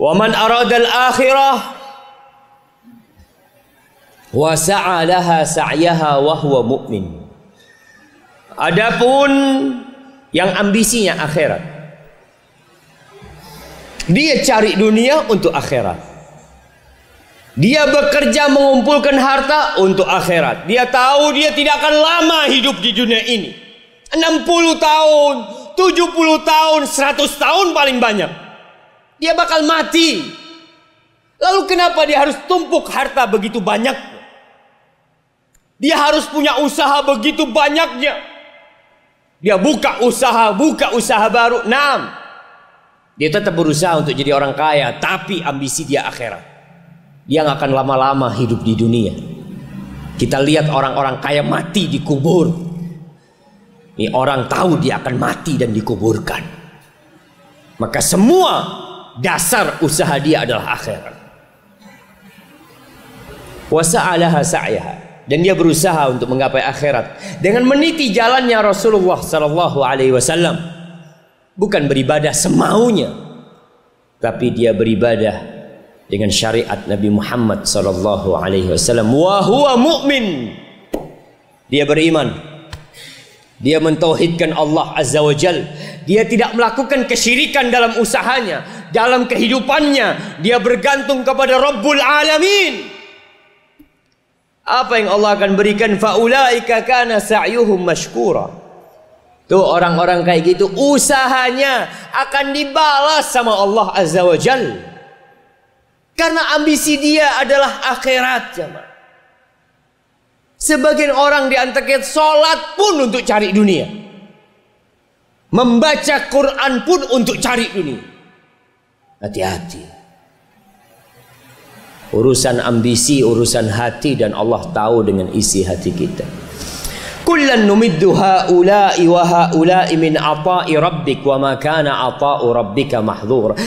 Wa man aradal akhirah wa sa'a laha sa'yaha wa huwa mu'min. Adapun yang ambisinya akhirat. Dia cari dunia untuk akhirat. Dia bekerja mengumpulkan harta untuk akhirat. Dia tahu dia tidak akan lama hidup di dunia ini. 60 tahun, 70 tahun, 100 tahun paling banyak. Dia bakal mati. Lalu kenapa dia harus tumpuk harta begitu banyak? Dia harus punya usaha begitu banyaknya. Dia buka usaha, buka usaha baru. Enam. Dia tetap berusaha untuk jadi orang kaya, tapi ambisi dia akhirat. Dia nggak akan lama-lama hidup di dunia. Kita lihat orang-orang kaya mati dikubur. Ini orang tahu dia akan mati dan dikuburkan. Maka semua dasar usaha dia adalah akhirat. Wasa'alaha sa'yaha dan dia berusaha untuk menggapai akhirat dengan meniti jalannya Rasulullah sallallahu alaihi wasallam. Bukan beribadah semaunya, tapi dia beribadah dengan syariat Nabi Muhammad sallallahu alaihi wasallam wa huwa mu'min dia beriman dia mentauhidkan Allah Azza wa Jal. Dia tidak melakukan kesyirikan dalam usahanya, dalam kehidupannya. Dia bergantung kepada Rabbul Alamin. Apa yang Allah akan berikan? Faulaika kana sa'yuhum mashkura. Tuh orang-orang kayak gitu usahanya akan dibalas sama Allah Azza wa Jal. Karena ambisi dia adalah akhirat, jemaah. Sebagian orang di antara sholat pun untuk cari dunia. Membaca Quran pun untuk cari dunia. Hati-hati. Urusan ambisi, urusan hati dan Allah tahu dengan isi hati kita. Kullan numiddu haula'i wa haula'i min ata'i rabbik wa ma kana ata'u rabbika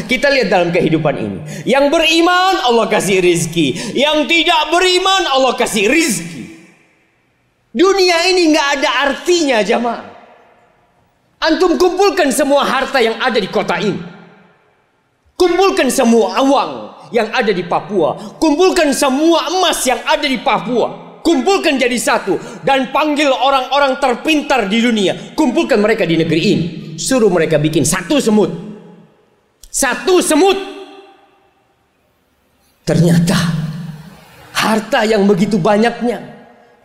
Kita lihat dalam kehidupan ini. Yang beriman Allah kasih rizki, yang tidak beriman Allah kasih rizki. Dunia ini nggak ada artinya jamaah. Antum kumpulkan semua harta yang ada di kota ini. Kumpulkan semua awang yang ada di Papua. Kumpulkan semua emas yang ada di Papua. Kumpulkan jadi satu. Dan panggil orang-orang terpintar di dunia. Kumpulkan mereka di negeri ini. Suruh mereka bikin satu semut. Satu semut. Ternyata harta yang begitu banyaknya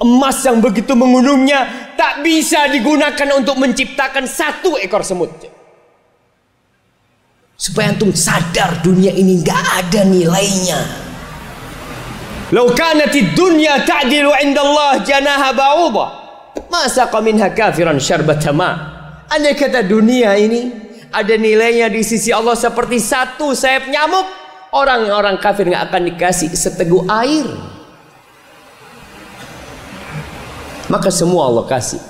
Emas yang begitu menggunungnya tak bisa digunakan untuk menciptakan satu ekor semut. Supaya antum sadar dunia ini nggak ada nilainya. Lau kanatid dunya ta'dilu indallah janaha ba'udah. Masaqa minha kafiran syarbatama. Andai kata dunia ini ada nilainya di sisi Allah seperti satu sayap nyamuk. Orang-orang kafir nggak akan dikasih seteguk air. maka semua Allah kasih.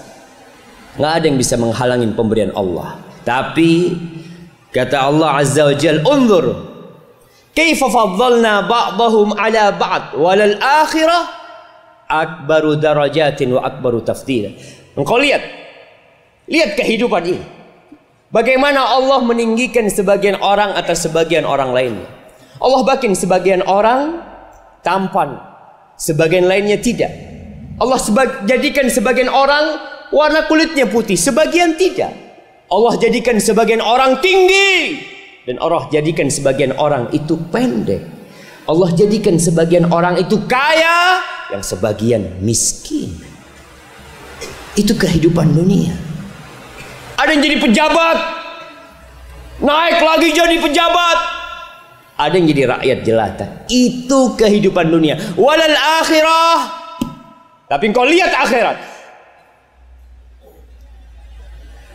Nggak ada yang bisa menghalangi pemberian Allah. Tapi kata Allah Azza wa Jal, "Unzur kaifa faddalna ba'dahum 'ala ba'd walal akhirah akbaru darajatin wa akbaru tafdila." Engkau lihat lihat kehidupan ini. Bagaimana Allah meninggikan sebagian orang atas sebagian orang lainnya. Allah bakin sebagian orang tampan, sebagian lainnya tidak. Allah seba jadikan sebagian orang warna kulitnya putih, sebagian tidak. Allah jadikan sebagian orang tinggi dan Allah jadikan sebagian orang itu pendek. Allah jadikan sebagian orang itu kaya, yang sebagian miskin. Itu kehidupan dunia. Ada yang jadi pejabat, naik lagi jadi pejabat. Ada yang jadi rakyat jelata. Itu kehidupan dunia. Walal akhirah tapi engkau lihat akhirat.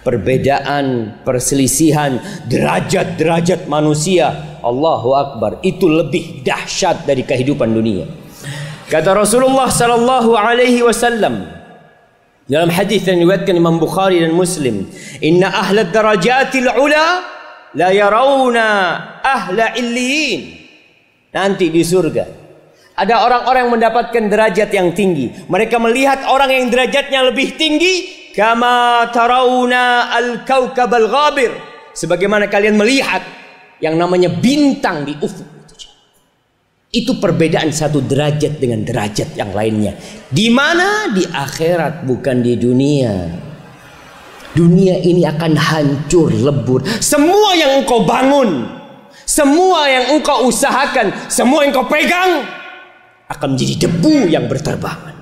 Perbedaan, perselisihan, derajat-derajat manusia. Allahu Akbar. Itu lebih dahsyat dari kehidupan dunia. Kata Rasulullah sallallahu alaihi wasallam dalam hadis yang diriwayatkan Imam Bukhari dan Muslim, "Inna ahla darajatil ula la yarawna ahla illiyin." Nanti di surga ada orang-orang yang mendapatkan derajat yang tinggi. Mereka melihat orang yang derajatnya lebih tinggi. Kama tarawna al kaukabal ghabir. Sebagaimana kalian melihat yang namanya bintang di ufuk. Itu perbedaan satu derajat dengan derajat yang lainnya. Di mana? Di akhirat bukan di dunia. Dunia ini akan hancur lebur. Semua yang engkau bangun, semua yang engkau usahakan, semua yang engkau pegang akan menjadi debu yang berterbangan.